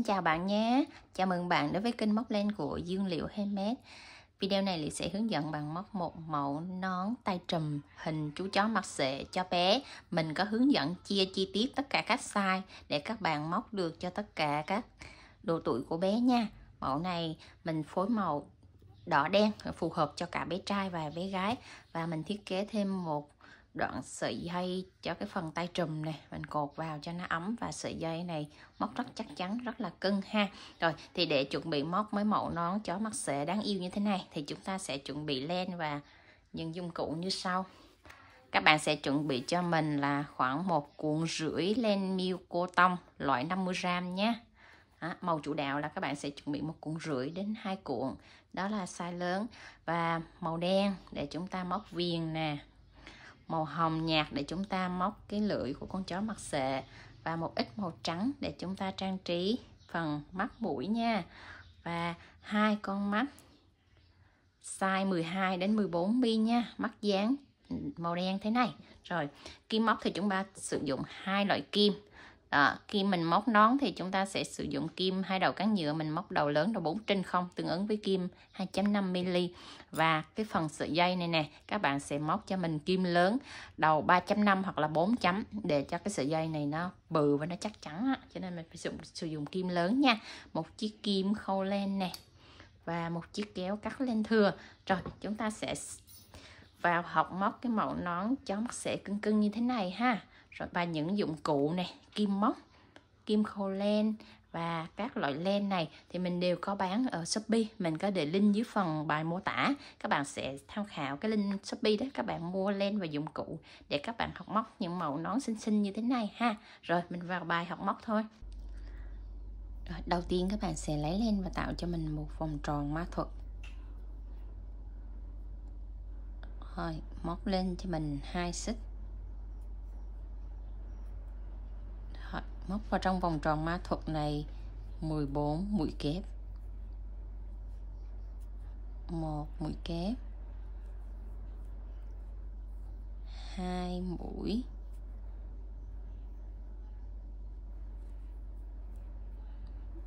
Xin chào bạn nhé, chào mừng bạn đến với kênh móc len của Dương Liệu Handmade Video này Liệu sẽ hướng dẫn bạn móc một mẫu nón tay trùm hình chú chó mặc xệ cho bé Mình có hướng dẫn chia chi tiết tất cả các size để các bạn móc được cho tất cả các độ tuổi của bé nha Mẫu này mình phối màu đỏ đen phù hợp cho cả bé trai và bé gái Và mình thiết kế thêm một đoạn sợi dây cho cái phần tay trùm này mình cột vào cho nó ấm và sợi dây này móc rất chắc chắn rất là cưng ha rồi thì để chuẩn bị móc mấy mẫu nón chó mắt xệ đáng yêu như thế này thì chúng ta sẽ chuẩn bị len và những dụng cụ như sau các bạn sẽ chuẩn bị cho mình là khoảng một cuộn rưỡi len miêu cô tông loại 50 gram nhé À, màu chủ đạo là các bạn sẽ chuẩn bị một cuộn rưỡi đến hai cuộn đó là size lớn và màu đen để chúng ta móc viền nè màu hồng nhạt để chúng ta móc cái lưỡi của con chó mặt xệ và một ít màu trắng để chúng ta trang trí phần mắt mũi nha và hai con mắt size 12 đến 14 bi nha mắt dán màu đen thế này rồi kim móc thì chúng ta sử dụng hai loại kim à, ờ, khi mình móc nón thì chúng ta sẽ sử dụng kim hai đầu cán nhựa mình móc đầu lớn đầu 4 trên không tương ứng với kim 2.5mm và cái phần sợi dây này nè các bạn sẽ móc cho mình kim lớn đầu 3.5 hoặc là 4 chấm để cho cái sợi dây này nó bự và nó chắc chắn á. cho nên mình phải sử dụng, sử dụng kim lớn nha một chiếc kim khâu len nè và một chiếc kéo cắt len thừa rồi chúng ta sẽ vào học móc cái mẫu nón chó mắt sẽ cưng cưng như thế này ha rồi và những dụng cụ này kim móc kim khô len và các loại len này thì mình đều có bán ở Shopee mình có để link dưới phần bài mô tả các bạn sẽ tham khảo cái link Shopee đó các bạn mua len và dụng cụ để các bạn học móc những mẫu nón xinh xinh như thế này ha rồi mình vào bài học móc thôi rồi, đầu tiên các bạn sẽ lấy len và tạo cho mình một vòng tròn ma thuật rồi móc lên cho mình hai xích móc vào trong vòng tròn ma thuật này 14 mũi kép một mũi kép hai mũi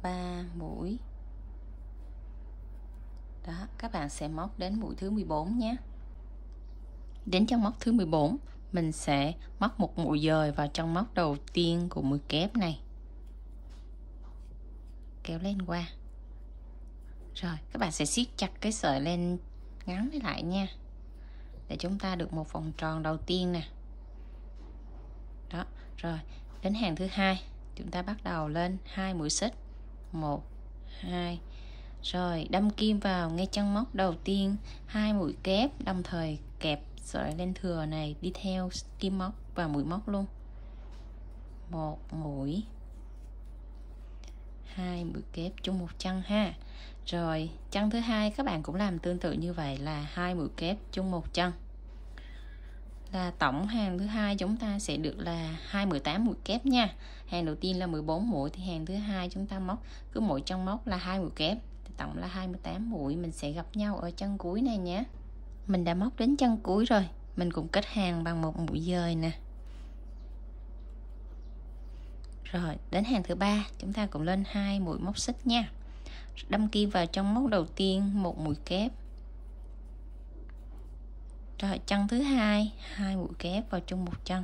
ba mũi đó các bạn sẽ móc đến mũi thứ 14 nhé đến trong móc thứ 14 mình sẽ móc một mũi dời vào trong móc đầu tiên của mũi kép này kéo lên qua rồi các bạn sẽ siết chặt cái sợi len ngắn lại nha để chúng ta được một vòng tròn đầu tiên nè đó rồi đến hàng thứ hai chúng ta bắt đầu lên hai mũi xích một hai rồi đâm kim vào ngay chân móc đầu tiên hai mũi kép đồng thời kẹp sợi len thừa này đi theo kim móc và mũi móc luôn một mũi hai mũi kép chung một chân ha rồi chân thứ hai các bạn cũng làm tương tự như vậy là hai mũi kép chung một chân là tổng hàng thứ hai chúng ta sẽ được là 28 mũi kép nha hàng đầu tiên là 14 mũi thì hàng thứ hai chúng ta móc cứ mỗi chân móc là hai mũi kép thì tổng là 28 mũi mình sẽ gặp nhau ở chân cuối này nhé mình đã móc đến chân cuối rồi mình cũng kết hàng bằng một mũi dời nè rồi đến hàng thứ ba chúng ta cũng lên hai mũi móc xích nha đâm kim vào trong móc đầu tiên một mũi kép rồi chân thứ hai hai mũi kép vào chung một chân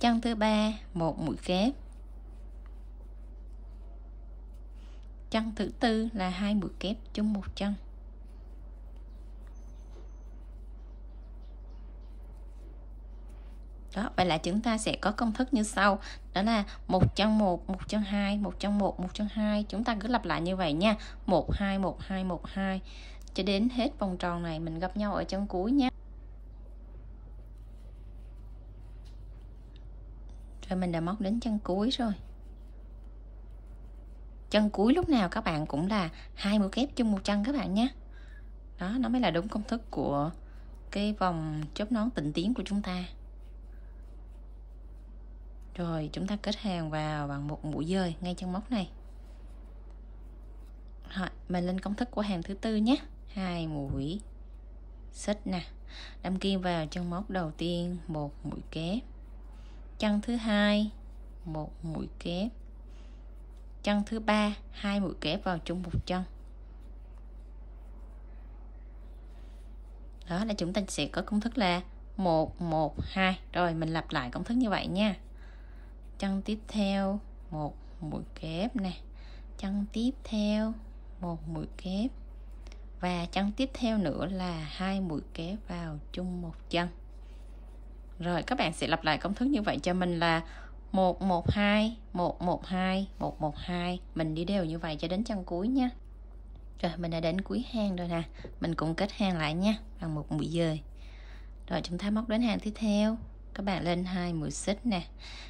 chân thứ ba một mũi kép chân thứ tư là hai mũi kép chung một chân đó vậy là chúng ta sẽ có công thức như sau đó là một chân một một chân hai một chân một một chân hai chúng ta cứ lặp lại như vậy nha một hai một hai một hai cho đến hết vòng tròn này mình gặp nhau ở chân cuối nhé. rồi mình đã móc đến chân cuối rồi chân cuối lúc nào các bạn cũng là hai mũi kép chung một chân các bạn nhé đó nó mới là đúng công thức của cái vòng chớp nón tịnh tiến của chúng ta rồi chúng ta kết hàng vào bằng một mũi dơi ngay chân móc này rồi mình lên công thức của hàng thứ tư nhé hai mũi xích nè đâm kim vào chân móc đầu tiên một mũi kép chân thứ hai một mũi kép chân thứ ba hai mũi kép vào chung một chân đó là chúng ta sẽ có công thức là 1 1 2 rồi mình lặp lại công thức như vậy nha chân tiếp theo một mũi kép nè chân tiếp theo một mũi kép và chân tiếp theo nữa là hai mũi kép vào chung một chân rồi các bạn sẽ lặp lại công thức như vậy cho mình là 1 1 2 1 1 2 1 1 2 mình đi đều như vậy cho đến chân cuối nha rồi mình đã đến cuối hang rồi nè mình cũng kết hang lại nha bằng một mũi dời rồi chúng ta móc đến hàng tiếp theo các bạn lên hai mũi xích nè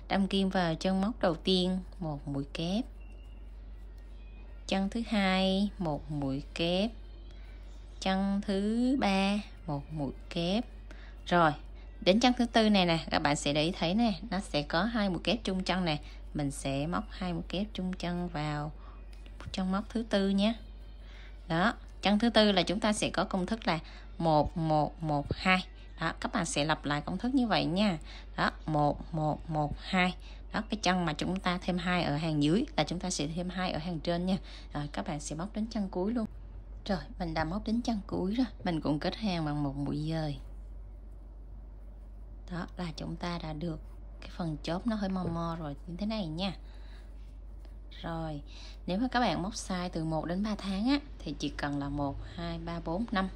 đâm kim vào chân móc đầu tiên một mũi kép chân thứ hai một mũi kép chân thứ ba một mũi kép rồi đến chân thứ tư này nè các bạn sẽ để ý thấy nè nó sẽ có hai mũi kép chung chân này mình sẽ móc hai mũi kép chung chân vào trong móc thứ tư nhé đó chân thứ tư là chúng ta sẽ có công thức là một một một hai đó các bạn sẽ lặp lại công thức như vậy nha đó một một một hai đó cái chân mà chúng ta thêm hai ở hàng dưới là chúng ta sẽ thêm hai ở hàng trên nha rồi các bạn sẽ móc đến chân cuối luôn rồi mình đã móc đến chân cuối rồi mình cũng kết hàng bằng một mũi dời đó là chúng ta đã được cái phần chốt nó hơi mò mò rồi như thế này nha rồi nếu mà các bạn móc sai từ 1 đến 3 tháng á thì chỉ cần là 1 2 3 4 5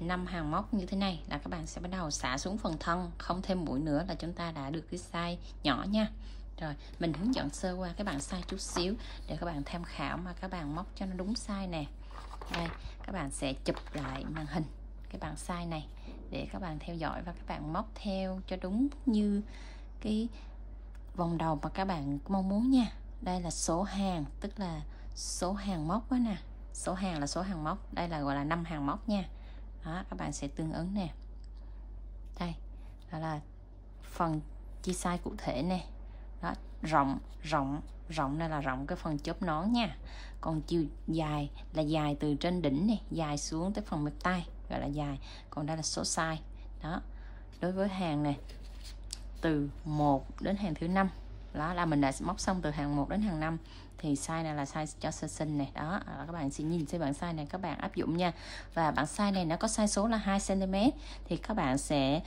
5 hàng móc như thế này là các bạn sẽ bắt đầu xả xuống phần thân không thêm mũi nữa là chúng ta đã được cái sai nhỏ nha rồi mình hướng dẫn sơ qua các bạn sai chút xíu để các bạn tham khảo mà các bạn móc cho nó đúng sai nè đây các bạn sẽ chụp lại màn hình cái bạn sai này để các bạn theo dõi và các bạn móc theo cho đúng như cái vòng đầu mà các bạn mong muốn nha đây là số hàng tức là số hàng móc đó nè số hàng là số hàng móc đây là gọi là năm hàng móc nha đó, các bạn sẽ tương ứng nè đây đó là phần chi sai cụ thể nè đó rộng rộng rộng đây là rộng cái phần chốt nón nha còn chiều dài là dài từ trên đỉnh này dài xuống tới phần mặt tay gọi là dài còn đây là số size đó đối với hàng này từ 1 đến hàng thứ năm đó là mình đã móc xong từ hàng 1 đến hàng 5 thì size này là size cho sơ sinh này đó à, các bạn sẽ nhìn xem bảng size này các bạn áp dụng nha và bảng size này nó có size số là 2 cm thì các bạn sẽ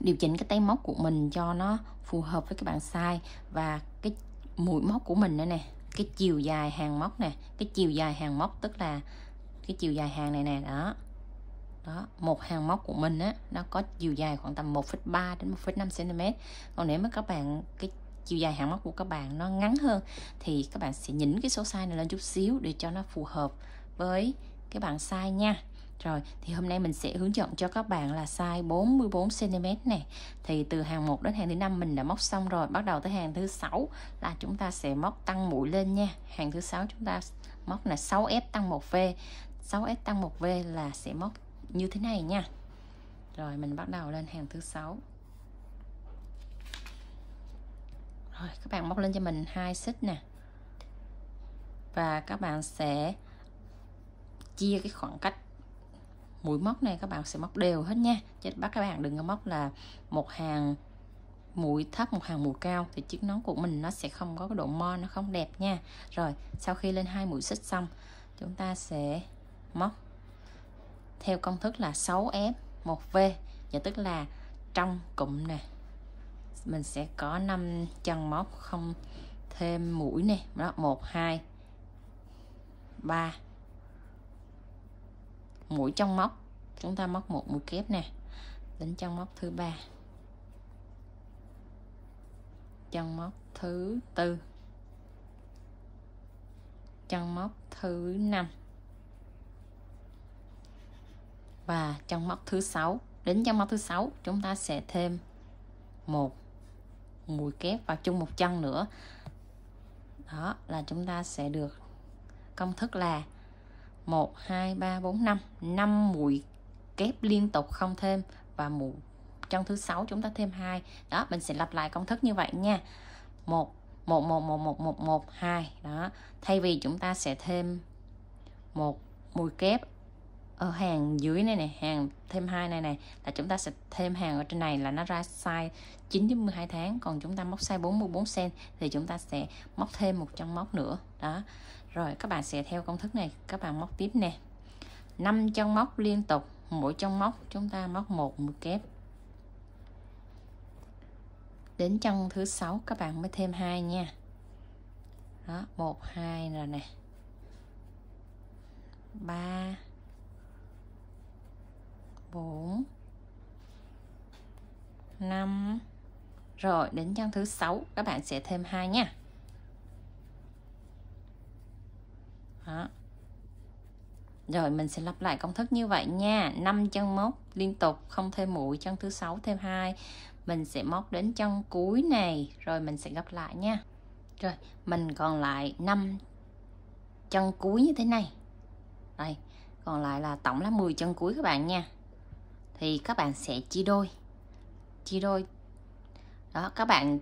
điều chỉnh cái tay móc của mình cho nó phù hợp với cái bảng size và cái mũi móc của mình nữa nè cái chiều dài hàng móc nè cái chiều dài hàng móc tức là cái chiều dài hàng này nè đó đó một hàng móc của mình á nó có chiều dài khoảng tầm 1,3 đến 1,5 cm còn nếu mà các bạn cái chiều dài hàng móc của các bạn nó ngắn hơn thì các bạn sẽ nhỉnh cái số size này lên chút xíu để cho nó phù hợp với cái bạn size nha rồi thì hôm nay mình sẽ hướng dẫn cho các bạn là size 44 cm này thì từ hàng 1 đến hàng thứ 5 mình đã móc xong rồi bắt đầu tới hàng thứ 6 là chúng ta sẽ móc tăng mũi lên nha hàng thứ 6 chúng ta móc là 6 f tăng 1V 6S tăng 1V là sẽ móc như thế này nha rồi mình bắt đầu lên hàng thứ sáu rồi các bạn móc lên cho mình hai xích nè và các bạn sẽ chia cái khoảng cách mũi móc này các bạn sẽ móc đều hết nha chứ bắt các bạn đừng có móc là một hàng mũi thấp một hàng mũi cao thì chiếc nón của mình nó sẽ không có cái độ mo nó không đẹp nha rồi sau khi lên hai mũi xích xong chúng ta sẽ móc theo công thức là 6F 1V và tức là trong cụm nè mình sẽ có 5 chân móc không thêm mũi nè đó 1 2 3 mũi trong móc chúng ta móc một mũi kép nè đến chân móc thứ ba chân móc thứ tư chân móc thứ năm và trong móc thứ sáu đến trong móc thứ sáu chúng ta sẽ thêm một mũi kép vào chung một chân nữa đó là chúng ta sẽ được công thức là 1 2 3 4 5 5 mũi kép liên tục không thêm và mũi chân thứ sáu chúng ta thêm hai đó mình sẽ lặp lại công thức như vậy nha 1 1 1 1 1 1 1 2 đó thay vì chúng ta sẽ thêm một mũi kép ở ờ, hàng dưới này này hàng thêm hai này này là chúng ta sẽ thêm hàng ở trên này là nó ra size 9 đến 12 tháng còn chúng ta móc size 44 cm thì chúng ta sẽ móc thêm một chân móc nữa đó rồi các bạn sẽ theo công thức này các bạn móc tiếp nè 5 chân móc liên tục mỗi chân móc chúng ta móc một mũi kép đến chân thứ sáu các bạn mới thêm hai nha đó một hai rồi nè ba 4 5 rồi đến chân thứ 6 các bạn sẽ thêm hai nha Đó. rồi mình sẽ lặp lại công thức như vậy nha 5 chân móc liên tục không thêm mũi chân thứ sáu thêm hai mình sẽ móc đến chân cuối này rồi mình sẽ gấp lại nha rồi mình còn lại 5 chân cuối như thế này đây còn lại là tổng là 10 chân cuối các bạn nha thì các bạn sẽ chia đôi chia đôi đó các bạn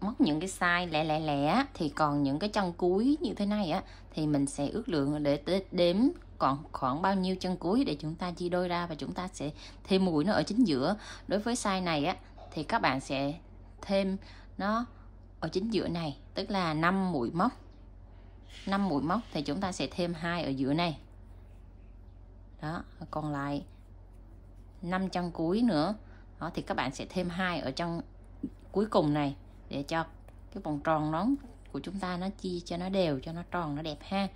móc những cái size lẻ lẻ lẻ thì còn những cái chân cuối như thế này á thì mình sẽ ước lượng để đếm còn khoảng bao nhiêu chân cuối để chúng ta chia đôi ra và chúng ta sẽ thêm mũi nó ở chính giữa đối với size này á thì các bạn sẽ thêm nó ở chính giữa này tức là 5 mũi móc 5 mũi móc thì chúng ta sẽ thêm hai ở giữa này đó còn lại 5 chân cuối nữa đó thì các bạn sẽ thêm hai ở trong cuối cùng này để cho cái vòng tròn nó của chúng ta nó chia cho nó đều cho nó tròn nó đẹp ha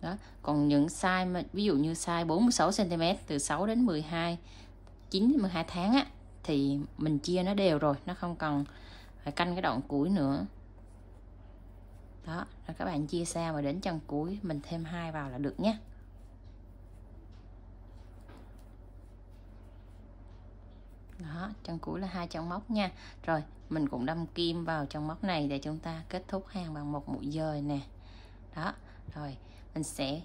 đó còn những size mà ví dụ như size 46 cm từ 6 đến 12 9 đến 12 tháng á thì mình chia nó đều rồi nó không cần phải canh cái đoạn cuối nữa đó rồi các bạn chia sao mà đến chân cuối mình thêm hai vào là được nhé đó chân cuối là hai chân móc nha rồi mình cũng đâm kim vào trong móc này để chúng ta kết thúc hàng bằng một mũi dời nè đó rồi mình sẽ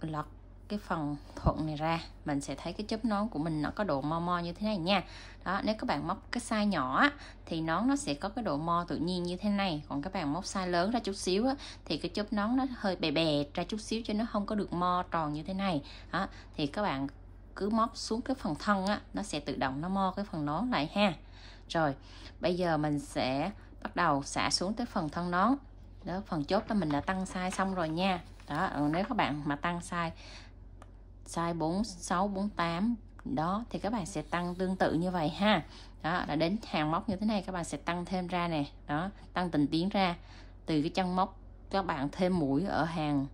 lọt cái phần thuận này ra mình sẽ thấy cái chớp nón của mình nó có độ mo mo như thế này nha đó nếu các bạn móc cái size nhỏ thì nón nó sẽ có cái độ mo tự nhiên như thế này còn các bạn móc size lớn ra chút xíu á thì cái chớp nón nó hơi bè bè ra chút xíu cho nó không có được mo tròn như thế này đó. thì các bạn cứ móc xuống cái phần thân á nó sẽ tự động nó mo cái phần nón lại ha rồi bây giờ mình sẽ bắt đầu xả xuống tới phần thân nón đó phần chốt đó mình đã tăng size xong rồi nha đó ờ, nếu các bạn mà tăng size size 46 48 đó thì các bạn sẽ tăng tương tự như vậy ha đó đã đến hàng móc như thế này các bạn sẽ tăng thêm ra nè đó tăng tình tiến ra từ cái chân móc các bạn thêm mũi ở hàng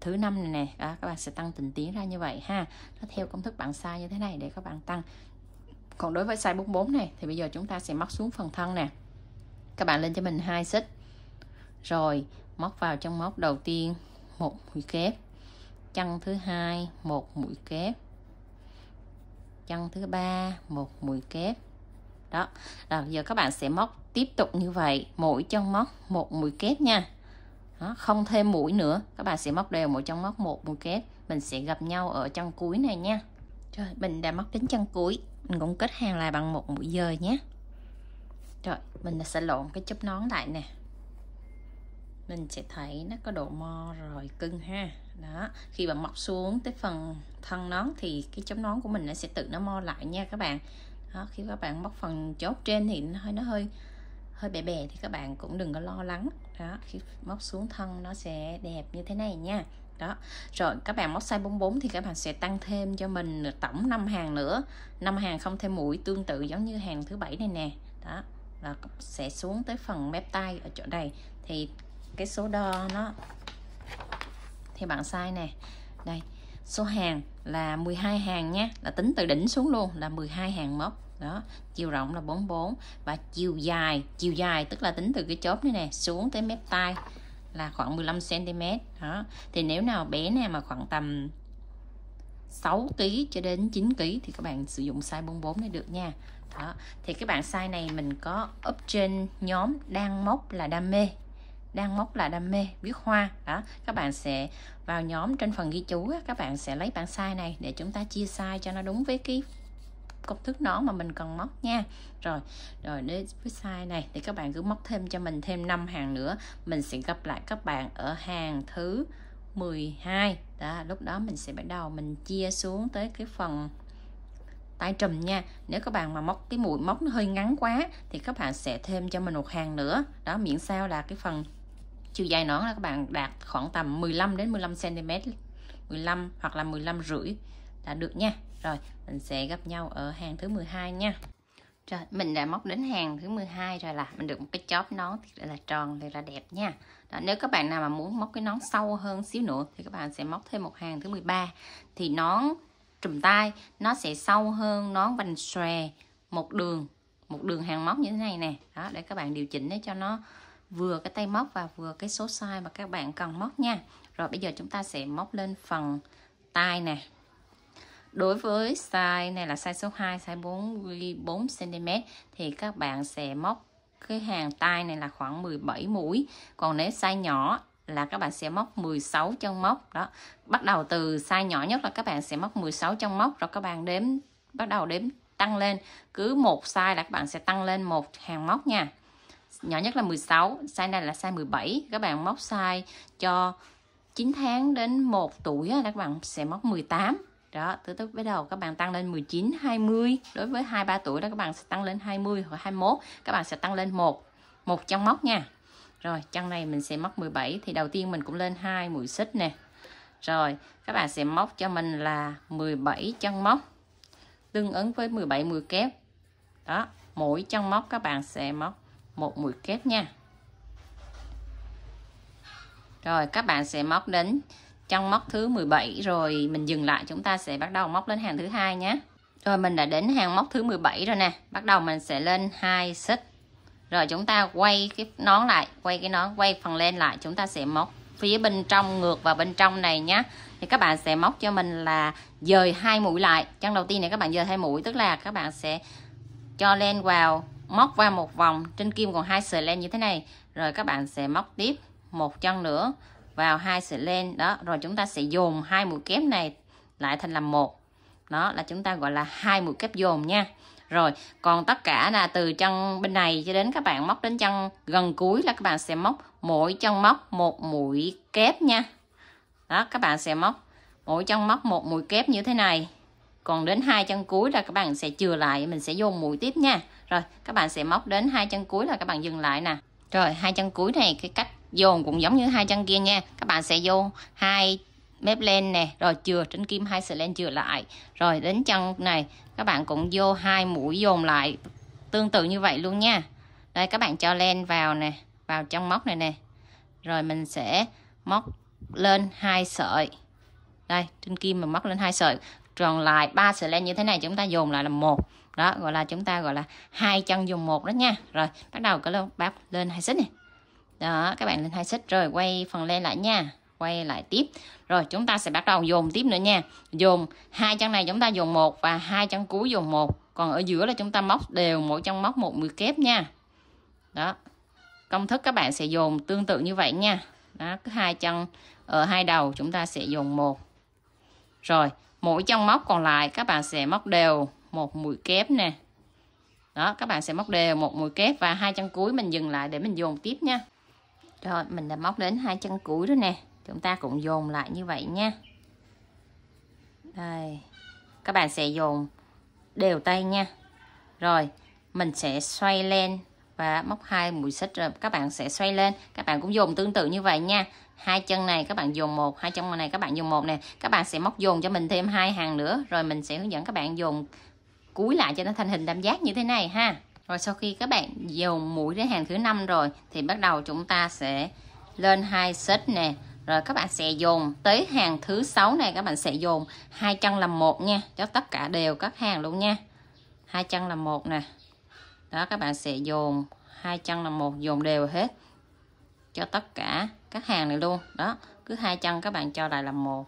thứ năm này nè đó, các bạn sẽ tăng tình tiến ra như vậy ha nó theo công thức bạn sai như thế này để các bạn tăng còn đối với size 44 này thì bây giờ chúng ta sẽ móc xuống phần thân nè các bạn lên cho mình hai xích rồi móc vào trong móc đầu tiên một mũi kép chân thứ hai một mũi kép chân thứ ba một mũi kép đó rồi giờ các bạn sẽ móc tiếp tục như vậy mỗi chân móc một mũi kép nha đó, không thêm mũi nữa các bạn sẽ móc đều một trong móc một mũi kép mình sẽ gặp nhau ở chân cuối này nha rồi mình đã móc đến chân cuối mình cũng kết hàng lại bằng một mũi dời nhé rồi mình sẽ lộn cái chớp nón lại nè mình sẽ thấy nó có độ mo rồi cưng ha đó khi bạn móc xuống tới phần thân nón thì cái chấm nón của mình nó sẽ tự nó mo lại nha các bạn đó, khi các bạn móc phần chốt trên thì nó hơi nó hơi hơi bẻ bẻ thì các bạn cũng đừng có lo lắng đó khi móc xuống thân nó sẽ đẹp như thế này nha đó rồi các bạn móc size 44 thì các bạn sẽ tăng thêm cho mình tổng 5 hàng nữa 5 hàng không thêm mũi tương tự giống như hàng thứ bảy này nè đó là sẽ xuống tới phần mép tay ở chỗ này thì cái số đo nó thì bạn sai nè đây số hàng là 12 hàng nhé là tính từ đỉnh xuống luôn là 12 hàng móc đó chiều rộng là 44 và chiều dài chiều dài tức là tính từ cái chốt này nè xuống tới mép tay là khoảng 15 cm đó thì nếu nào bé nào mà khoảng tầm 6 kg cho đến 9 kg thì các bạn sử dụng size 44 này được nha đó thì các bạn size này mình có up trên nhóm đang móc là đam mê đang móc là đam mê viết hoa đó các bạn sẽ vào nhóm trên phần ghi chú các bạn sẽ lấy bản size này để chúng ta chia size cho nó đúng với cái công thức nón mà mình cần móc nha rồi rồi đến với size này thì các bạn cứ móc thêm cho mình thêm 5 hàng nữa mình sẽ gặp lại các bạn ở hàng thứ 12 đó lúc đó mình sẽ bắt đầu mình chia xuống tới cái phần tay trùm nha nếu các bạn mà móc cái mũi móc nó hơi ngắn quá thì các bạn sẽ thêm cho mình một hàng nữa đó miễn sao là cái phần chiều dài nón là các bạn đạt khoảng tầm 15 đến 15 cm 15 hoặc là 15 rưỡi là được nha rồi mình sẽ gặp nhau ở hàng thứ 12 nha rồi mình đã móc đến hàng thứ 12 rồi là mình được một cái chóp nón thì là tròn thì là đẹp nha đó, nếu các bạn nào mà muốn móc cái nón sâu hơn xíu nữa thì các bạn sẽ móc thêm một hàng thứ 13 thì nón trùm tay nó sẽ sâu hơn nón vành xòe một đường một đường hàng móc như thế này nè đó để các bạn điều chỉnh để cho nó vừa cái tay móc và vừa cái số size mà các bạn cần móc nha rồi bây giờ chúng ta sẽ móc lên phần tay nè Đối với size này là size số 2, size 44 cm thì các bạn sẽ móc cái hàng tay này là khoảng 17 mũi. Còn nếu size nhỏ là các bạn sẽ móc 16 chân móc đó. Bắt đầu từ size nhỏ nhất là các bạn sẽ móc 16 chân móc rồi các bạn đếm bắt đầu đếm tăng lên. Cứ một size là các bạn sẽ tăng lên một hàng móc nha. Nhỏ nhất là 16, size này là size 17. Các bạn móc size cho 9 tháng đến 1 tuổi là các bạn sẽ móc 18 đó từ từ bắt đầu các bạn tăng lên 19 20 đối với 23 tuổi đó các bạn sẽ tăng lên 20 hoặc 21 các bạn sẽ tăng lên một một chân móc nha rồi chân này mình sẽ móc 17 thì đầu tiên mình cũng lên hai mũi xích nè rồi các bạn sẽ móc cho mình là 17 chân móc tương ứng với 17 mũi kép đó mỗi chân móc các bạn sẽ móc một mũi kép nha rồi các bạn sẽ móc đến trong móc thứ 17 rồi mình dừng lại chúng ta sẽ bắt đầu móc lên hàng thứ hai nhé rồi mình đã đến hàng móc thứ 17 rồi nè bắt đầu mình sẽ lên hai xích rồi chúng ta quay cái nón lại quay cái nón quay phần lên lại chúng ta sẽ móc phía bên trong ngược vào bên trong này nhé thì các bạn sẽ móc cho mình là dời hai mũi lại chân đầu tiên này các bạn dời hai mũi tức là các bạn sẽ cho len vào móc qua một vòng trên kim còn hai sợi len như thế này rồi các bạn sẽ móc tiếp một chân nữa vào hai sợi len đó rồi chúng ta sẽ dồn hai mũi kép này lại thành làm một đó là chúng ta gọi là hai mũi kép dồn nha rồi còn tất cả là từ chân bên này cho đến các bạn móc đến chân gần cuối là các bạn sẽ móc mỗi chân móc một mũi kép nha đó các bạn sẽ móc mỗi chân móc một mũi kép như thế này còn đến hai chân cuối là các bạn sẽ chừa lại mình sẽ dồn mũi tiếp nha rồi các bạn sẽ móc đến hai chân cuối là các bạn dừng lại nè rồi hai chân cuối này cái cách dồn cũng giống như hai chân kia nha các bạn sẽ vô hai mép len nè rồi chừa trên kim hai sợi len chừa lại rồi đến chân này các bạn cũng vô hai mũi dồn lại tương tự như vậy luôn nha đây các bạn cho len vào nè vào trong móc này nè rồi mình sẽ móc lên hai sợi đây trên kim mình móc lên hai sợi tròn lại ba sợi len như thế này chúng ta dồn lại là một đó gọi là chúng ta gọi là hai chân dùng một đó nha rồi bắt đầu cái lớp bắp lên hai xích này đó các bạn lên hai xích rồi quay phần lên lại nha quay lại tiếp rồi chúng ta sẽ bắt đầu dồn tiếp nữa nha dồn hai chân này chúng ta dồn một và hai chân cuối dồn một còn ở giữa là chúng ta móc đều mỗi chân móc một mũi kép nha đó công thức các bạn sẽ dồn tương tự như vậy nha đó cứ hai chân ở hai đầu chúng ta sẽ dồn một rồi mỗi chân móc còn lại các bạn sẽ móc đều một mũi kép nè đó các bạn sẽ móc đều một mũi kép và hai chân cuối mình dừng lại để mình dồn tiếp nha rồi mình đã móc đến hai chân cuối rồi nè chúng ta cũng dồn lại như vậy nha đây các bạn sẽ dồn đều tay nha rồi mình sẽ xoay lên và móc hai mũi xích rồi các bạn sẽ xoay lên các bạn cũng dồn tương tự như vậy nha hai chân này các bạn dồn một hai chân này các bạn dồn một nè các bạn sẽ móc dồn cho mình thêm hai hàng nữa rồi mình sẽ hướng dẫn các bạn dồn cuối lại cho nó thành hình tam giác như thế này ha rồi sau khi các bạn dồn mũi đến hàng thứ năm rồi thì bắt đầu chúng ta sẽ lên hai set nè rồi các bạn sẽ dồn tới hàng thứ sáu này các bạn sẽ dồn hai chân làm một nha cho tất cả đều các hàng luôn nha hai chân làm một nè đó các bạn sẽ dồn hai chân làm một dồn đều hết cho tất cả các hàng này luôn đó cứ hai chân các bạn cho lại làm một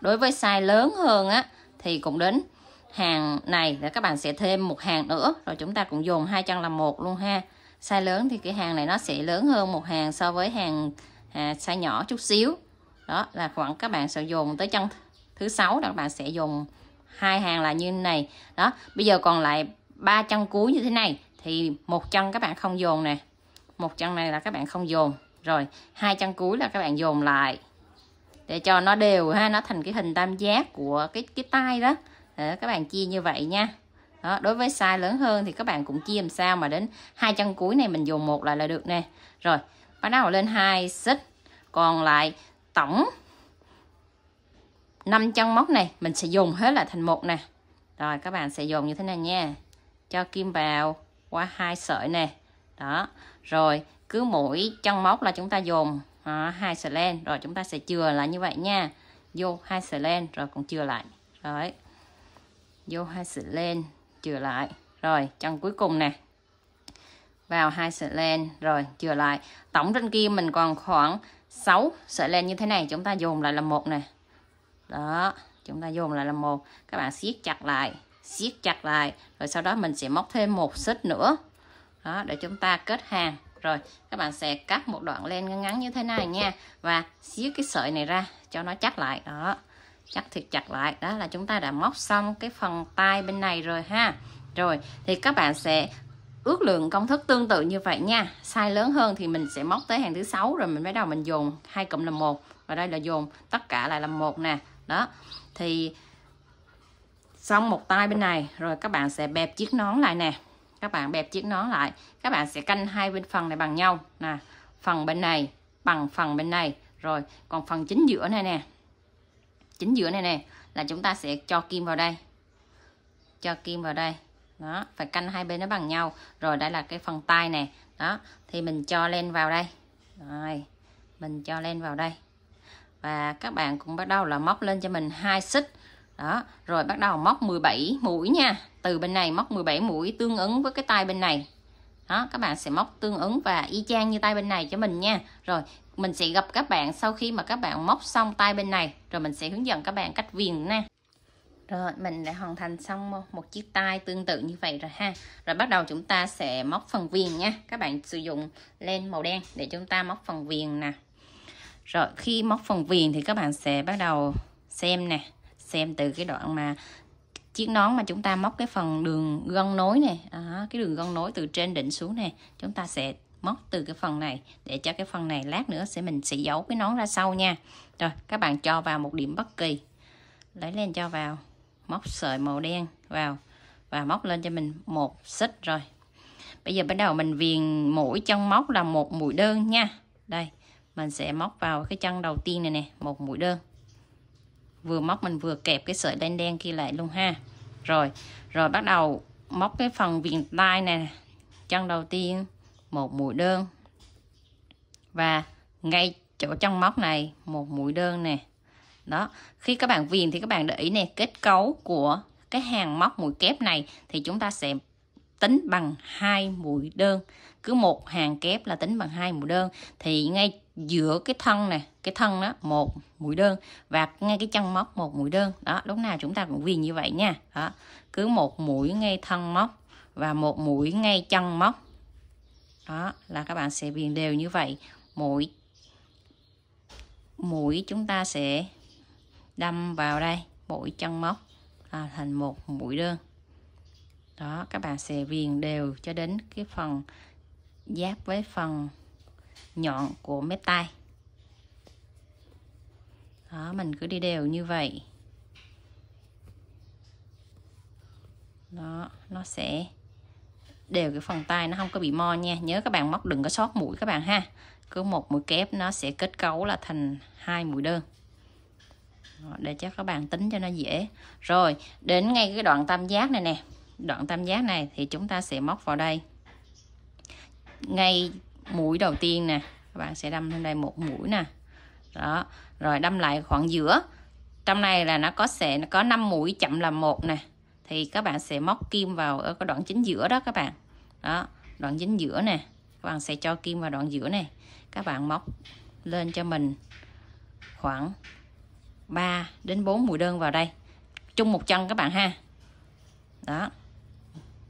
đối với size lớn hơn á thì cũng đến hàng này là các bạn sẽ thêm một hàng nữa rồi chúng ta cũng dồn hai chân làm một luôn ha size lớn thì cái hàng này nó sẽ lớn hơn một hàng so với hàng à, size nhỏ chút xíu đó là khoảng các bạn sẽ dồn tới chân thứ sáu đó các bạn sẽ dùng hai hàng là như này đó bây giờ còn lại ba chân cuối như thế này thì một chân các bạn không dồn nè một chân này là các bạn không dồn rồi hai chân cuối là các bạn dồn lại để cho nó đều ha nó thành cái hình tam giác của cái cái tay đó đó, các bạn chia như vậy nha đó, đối với size lớn hơn thì các bạn cũng chia làm sao mà đến hai chân cuối này mình dùng một lại là được nè rồi bắt đầu lên hai xích còn lại tổng 5 chân móc này mình sẽ dùng hết lại thành một nè rồi các bạn sẽ dùng như thế này nha cho kim vào qua hai sợi nè đó rồi cứ mỗi chân móc là chúng ta dùng à, hai sợi len rồi chúng ta sẽ chừa lại như vậy nha vô hai sợi len rồi còn chừa lại rồi vô hai sợi len chừa lại rồi chân cuối cùng nè vào hai sợi len rồi chừa lại tổng trên kia mình còn khoảng 6 sợi len như thế này chúng ta dồn lại là một nè đó chúng ta dồn lại là một các bạn siết chặt lại siết chặt lại rồi sau đó mình sẽ móc thêm một xích nữa đó để chúng ta kết hàng rồi các bạn sẽ cắt một đoạn len ngắn ngắn như thế này nha và siết cái sợi này ra cho nó chắc lại đó chắc thì chặt lại đó là chúng ta đã móc xong cái phần tay bên này rồi ha rồi thì các bạn sẽ ước lượng công thức tương tự như vậy nha size lớn hơn thì mình sẽ móc tới hàng thứ sáu rồi mình bắt đầu mình dồn hai cụm là một và đây là dồn tất cả lại là một nè đó thì xong một tay bên này rồi các bạn sẽ bẹp chiếc nón lại nè các bạn bẹp chiếc nón lại các bạn sẽ canh hai bên phần này bằng nhau nè phần bên này bằng phần bên này rồi còn phần chính giữa này nè chính giữa này này là chúng ta sẽ cho kim vào đây cho kim vào đây đó phải canh hai bên nó bằng nhau rồi đây là cái phần tay này đó thì mình cho lên vào đây rồi mình cho lên vào đây và các bạn cũng bắt đầu là móc lên cho mình hai xích đó rồi bắt đầu móc 17 mũi nha từ bên này móc 17 mũi tương ứng với cái tay bên này đó các bạn sẽ móc tương ứng và y chang như tay bên này cho mình nha rồi mình sẽ gặp các bạn sau khi mà các bạn móc xong tay bên này rồi mình sẽ hướng dẫn các bạn cách viền nè rồi mình đã hoàn thành xong một chiếc tay tương tự như vậy rồi ha rồi bắt đầu chúng ta sẽ móc phần viền nha các bạn sử dụng len màu đen để chúng ta móc phần viền nè rồi khi móc phần viền thì các bạn sẽ bắt đầu xem nè xem từ cái đoạn mà chiếc nón mà chúng ta móc cái phần đường gân nối này à, cái đường gân nối từ trên đỉnh xuống này chúng ta sẽ móc từ cái phần này để cho cái phần này lát nữa sẽ mình sẽ giấu cái nón ra sau nha rồi các bạn cho vào một điểm bất kỳ lấy lên cho vào móc sợi màu đen vào và móc lên cho mình một xích rồi bây giờ bắt đầu mình viền mỗi chân móc là một mũi đơn nha đây mình sẽ móc vào cái chân đầu tiên này nè một mũi đơn vừa móc mình vừa kẹp cái sợi đen đen kia lại luôn ha rồi rồi bắt đầu móc cái phần viền tay này chân đầu tiên một mũi đơn và ngay chỗ trong móc này một mũi đơn nè đó khi các bạn viền thì các bạn để ý nè kết cấu của cái hàng móc mũi kép này thì chúng ta sẽ tính bằng hai mũi đơn cứ một hàng kép là tính bằng hai mũi đơn thì ngay giữa cái thân này cái thân đó một mũi đơn và ngay cái chân móc một mũi đơn đó lúc nào chúng ta cũng viền như vậy nha đó cứ một mũi ngay thân móc và một mũi ngay chân móc đó là các bạn sẽ viền đều như vậy mũi mũi chúng ta sẽ đâm vào đây mũi chân móc à, thành một mũi đơn đó các bạn sẽ viền đều cho đến cái phần giáp với phần nhọn của mép tay đó mình cứ đi đều như vậy đó nó sẽ đều cái phần tay nó không có bị mo nha nhớ các bạn móc đừng có sót mũi các bạn ha cứ một mũi kép nó sẽ kết cấu là thành hai mũi đơn để cho các bạn tính cho nó dễ rồi đến ngay cái đoạn tam giác này nè đoạn tam giác này thì chúng ta sẽ móc vào đây ngay mũi đầu tiên nè các bạn sẽ đâm lên đây một mũi nè đó rồi đâm lại khoảng giữa trong này là nó có sẽ có 5 mũi chậm là một nè thì các bạn sẽ móc kim vào ở cái đoạn chính giữa đó các bạn đó đoạn chính giữa nè các bạn sẽ cho kim vào đoạn giữa này các bạn móc lên cho mình khoảng 3 đến 4 mũi đơn vào đây chung một chân các bạn ha đó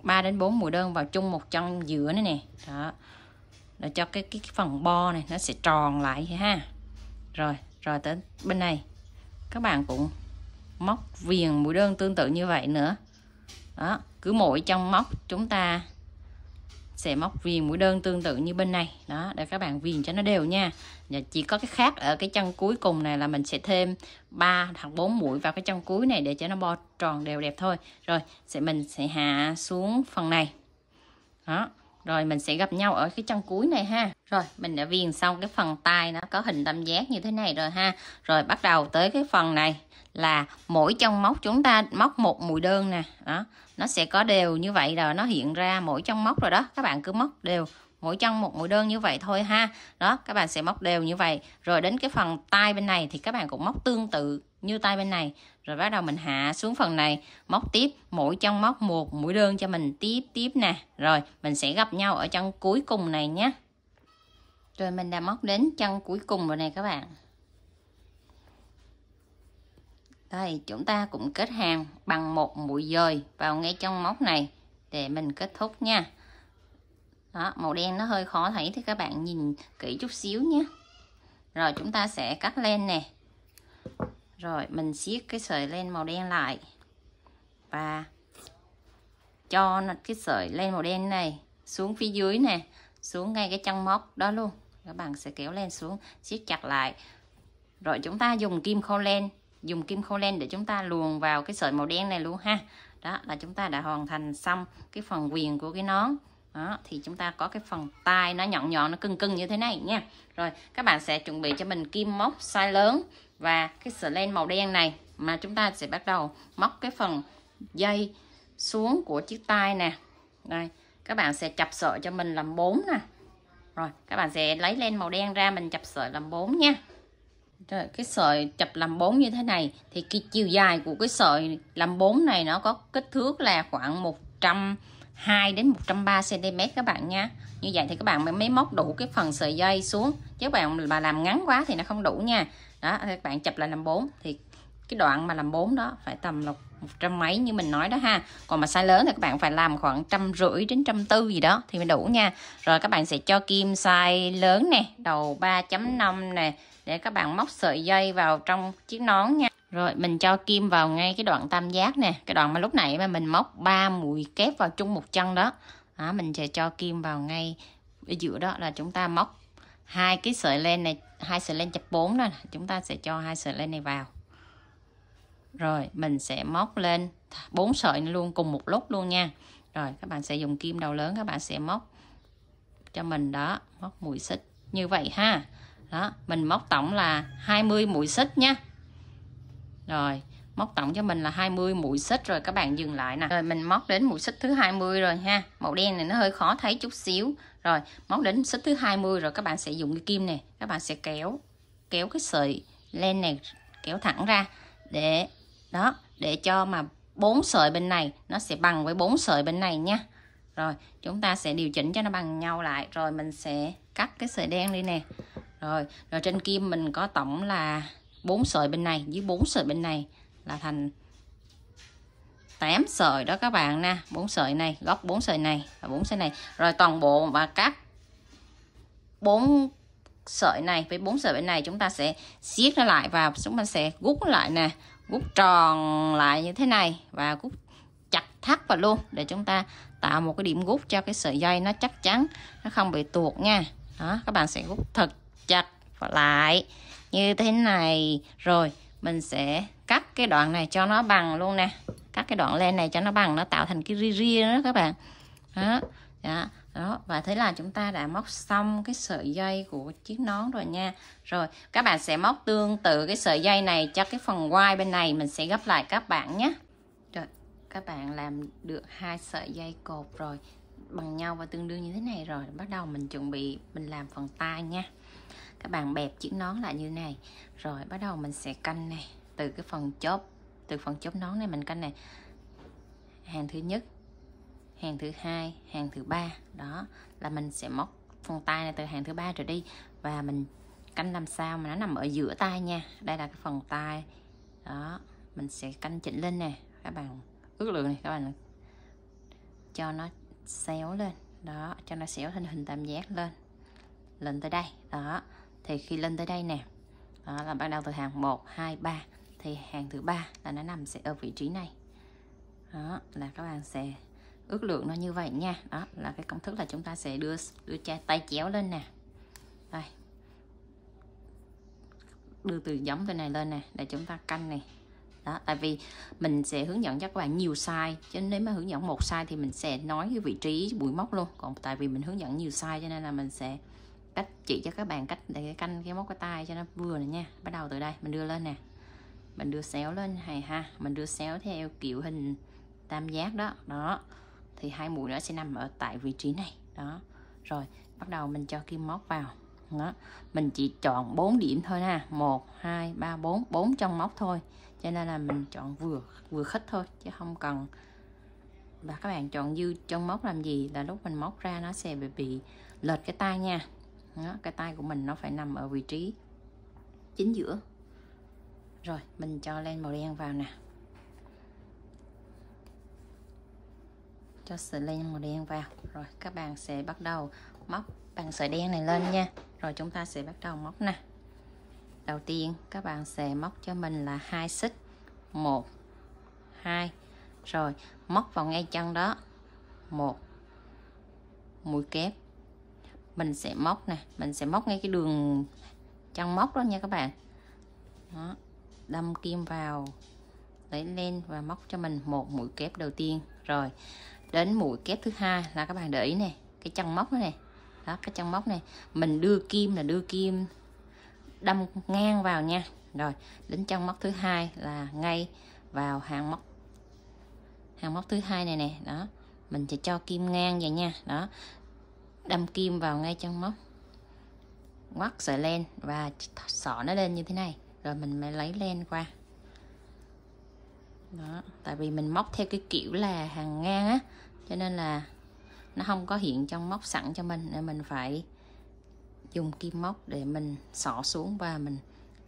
3 đến 4 mũi đơn vào chung một chân giữa này nè đó để cho cái, cái, cái phần bo này nó sẽ tròn lại ha rồi rồi tới bên này các bạn cũng móc viền mũi đơn tương tự như vậy nữa đó cứ mỗi trong móc chúng ta sẽ móc viền mũi đơn tương tự như bên này đó để các bạn viền cho nó đều nha và chỉ có cái khác ở cái chân cuối cùng này là mình sẽ thêm 3 hoặc 4 mũi vào cái chân cuối này để cho nó bo tròn đều đẹp thôi rồi sẽ mình sẽ hạ xuống phần này đó rồi mình sẽ gặp nhau ở cái chân cuối này ha rồi mình đã viền xong cái phần tay nó có hình tam giác như thế này rồi ha rồi bắt đầu tới cái phần này là mỗi trong móc chúng ta móc một mũi đơn nè đó nó sẽ có đều như vậy rồi nó hiện ra mỗi trong móc rồi đó các bạn cứ móc đều mỗi chân một mũi đơn như vậy thôi ha đó các bạn sẽ móc đều như vậy rồi đến cái phần tay bên này thì các bạn cũng móc tương tự như tay bên này rồi bắt đầu mình hạ xuống phần này móc tiếp mỗi chân móc một mũi đơn cho mình tiếp tiếp nè rồi mình sẽ gặp nhau ở chân cuối cùng này nhé rồi mình đã móc đến chân cuối cùng rồi này các bạn Đây, chúng ta cũng kết hàng bằng một mũi dời vào ngay trong móc này để mình kết thúc nha. Đó, màu đen nó hơi khó thấy thì các bạn nhìn kỹ chút xíu nhé. Rồi chúng ta sẽ cắt len nè. Rồi mình xiết cái sợi len màu đen lại. Và cho cái sợi len màu đen này xuống phía dưới nè, xuống ngay cái chân móc đó luôn. Các bạn sẽ kéo len xuống, siết chặt lại. Rồi chúng ta dùng kim khâu len dùng kim khâu len để chúng ta luồn vào cái sợi màu đen này luôn ha đó là chúng ta đã hoàn thành xong cái phần viền của cái nón đó, thì chúng ta có cái phần tai nó nhọn nhọn nó cưng cưng như thế này nha rồi các bạn sẽ chuẩn bị cho mình kim móc size lớn và cái sợi len màu đen này mà chúng ta sẽ bắt đầu móc cái phần dây xuống của chiếc tai nè đây các bạn sẽ chập sợi cho mình làm bốn nè rồi các bạn sẽ lấy len màu đen ra mình chập sợi làm bốn nha rồi, cái sợi chập làm bốn như thế này thì cái chiều dài của cái sợi làm bốn này nó có kích thước là khoảng 102 đến 103 cm các bạn nha như vậy thì các bạn mới móc đủ cái phần sợi dây xuống chứ bạn mà làm ngắn quá thì nó không đủ nha đó các bạn chập lại làm bốn thì cái đoạn mà làm bốn đó phải tầm là một trăm mấy như mình nói đó ha còn mà size lớn thì các bạn phải làm khoảng trăm rưỡi đến trăm tư gì đó thì mới đủ nha rồi các bạn sẽ cho kim size lớn nè đầu 3.5 nè để các bạn móc sợi dây vào trong chiếc nón nha rồi mình cho kim vào ngay cái đoạn tam giác nè cái đoạn mà lúc nãy mà mình móc 3 mũi kép vào chung một chân đó đó mình sẽ cho kim vào ngay ở giữa đó là chúng ta móc hai cái sợi len này hai sợi len chập 4 đó chúng ta sẽ cho hai sợi len này vào rồi mình sẽ móc lên bốn sợi luôn cùng một lúc luôn nha rồi các bạn sẽ dùng kim đầu lớn các bạn sẽ móc cho mình đó móc mũi xích như vậy ha đó mình móc tổng là 20 mũi xích nhé rồi móc tổng cho mình là 20 mũi xích rồi các bạn dừng lại nè rồi mình móc đến mũi xích thứ 20 rồi ha màu đen này nó hơi khó thấy chút xíu rồi móc đến xích thứ 20 rồi các bạn sẽ dùng cái kim này các bạn sẽ kéo kéo cái sợi len này kéo thẳng ra để đó để cho mà bốn sợi bên này nó sẽ bằng với bốn sợi bên này nha rồi chúng ta sẽ điều chỉnh cho nó bằng nhau lại rồi mình sẽ cắt cái sợi đen đi nè rồi rồi trên kim mình có tổng là 4 sợi bên này với 4 sợi bên này là thành 8 sợi đó các bạn nè 4 sợi này góc 4 sợi này và 4 sợi này rồi toàn bộ và các 4 sợi này với 4 sợi bên này chúng ta sẽ siết nó lại và chúng ta sẽ gút lại nè gút tròn lại như thế này và gút chặt thắt vào luôn để chúng ta tạo một cái điểm gút cho cái sợi dây nó chắc chắn nó không bị tuột nha đó các bạn sẽ gút thật chặt lại như thế này rồi mình sẽ cắt cái đoạn này cho nó bằng luôn nè cắt cái đoạn len này cho nó bằng nó tạo thành cái ria ria đó các bạn đó đó, dạ, đó. và thế là chúng ta đã móc xong cái sợi dây của chiếc nón rồi nha rồi các bạn sẽ móc tương tự cái sợi dây này cho cái phần quai bên này mình sẽ gấp lại các bạn nhé rồi các bạn làm được hai sợi dây cột rồi bằng nhau và tương đương như thế này rồi bắt đầu mình chuẩn bị mình làm phần tay nha các bạn bẹp chiếc nón lại như này rồi bắt đầu mình sẽ canh này từ cái phần chốt từ phần chốt nón này mình canh này hàng thứ nhất hàng thứ hai hàng thứ ba đó là mình sẽ móc phần tay này từ hàng thứ ba trở đi và mình canh làm sao mà nó nằm ở giữa tay nha đây là cái phần tay đó mình sẽ canh chỉnh lên nè các bạn ước lượng này các bạn cho nó xéo lên đó cho nó xéo thành hình tam giác lên lên tới đây đó thì khi lên tới đây nè đó là bắt đầu từ hàng 1 2 3 thì hàng thứ ba là nó nằm sẽ ở vị trí này đó là các bạn sẽ ước lượng nó như vậy nha đó là cái công thức là chúng ta sẽ đưa đưa chai tay chéo lên nè đây đưa từ giống bên này lên nè để chúng ta canh này đó tại vì mình sẽ hướng dẫn cho các bạn nhiều size cho nên nếu mà hướng dẫn một size thì mình sẽ nói cái vị trí bụi móc luôn còn tại vì mình hướng dẫn nhiều size cho nên là mình sẽ cách chỉ cho các bạn cách để canh cái móc cái tay cho nó vừa này nha bắt đầu từ đây mình đưa lên nè mình đưa xéo lên này ha mình đưa xéo theo kiểu hình tam giác đó đó thì hai mũi nó sẽ nằm ở tại vị trí này đó rồi bắt đầu mình cho kim móc vào đó. mình chỉ chọn 4 điểm thôi nè 1 2 3 4 4 trong móc thôi cho nên là mình chọn vừa vừa khích thôi chứ không cần và các bạn chọn dư trong móc làm gì là lúc mình móc ra nó sẽ bị, bị lệch cái tay nha đó, cái tay của mình nó phải nằm ở vị trí chính giữa rồi mình cho len màu đen vào nè cho sợi len màu đen vào rồi các bạn sẽ bắt đầu móc bằng sợi đen này lên nha rồi chúng ta sẽ bắt đầu móc nè đầu tiên các bạn sẽ móc cho mình là hai xích một hai rồi móc vào ngay chân đó một mũi kép mình sẽ móc nè mình sẽ móc ngay cái đường chân móc đó nha các bạn đó. đâm kim vào lấy lên và móc cho mình một mũi kép đầu tiên rồi đến mũi kép thứ hai là các bạn để ý nè cái chân móc đó nè đó cái chân móc này mình đưa kim là đưa kim đâm ngang vào nha rồi đến chân móc thứ hai là ngay vào hàng móc hàng móc thứ hai này nè đó mình sẽ cho kim ngang vậy nha đó đâm kim vào ngay chân móc ngoắt sợi len và xỏ nó lên như thế này rồi mình mới lấy len qua đó tại vì mình móc theo cái kiểu là hàng ngang á cho nên là nó không có hiện trong móc sẵn cho mình nên mình phải dùng kim móc để mình xỏ xuống và mình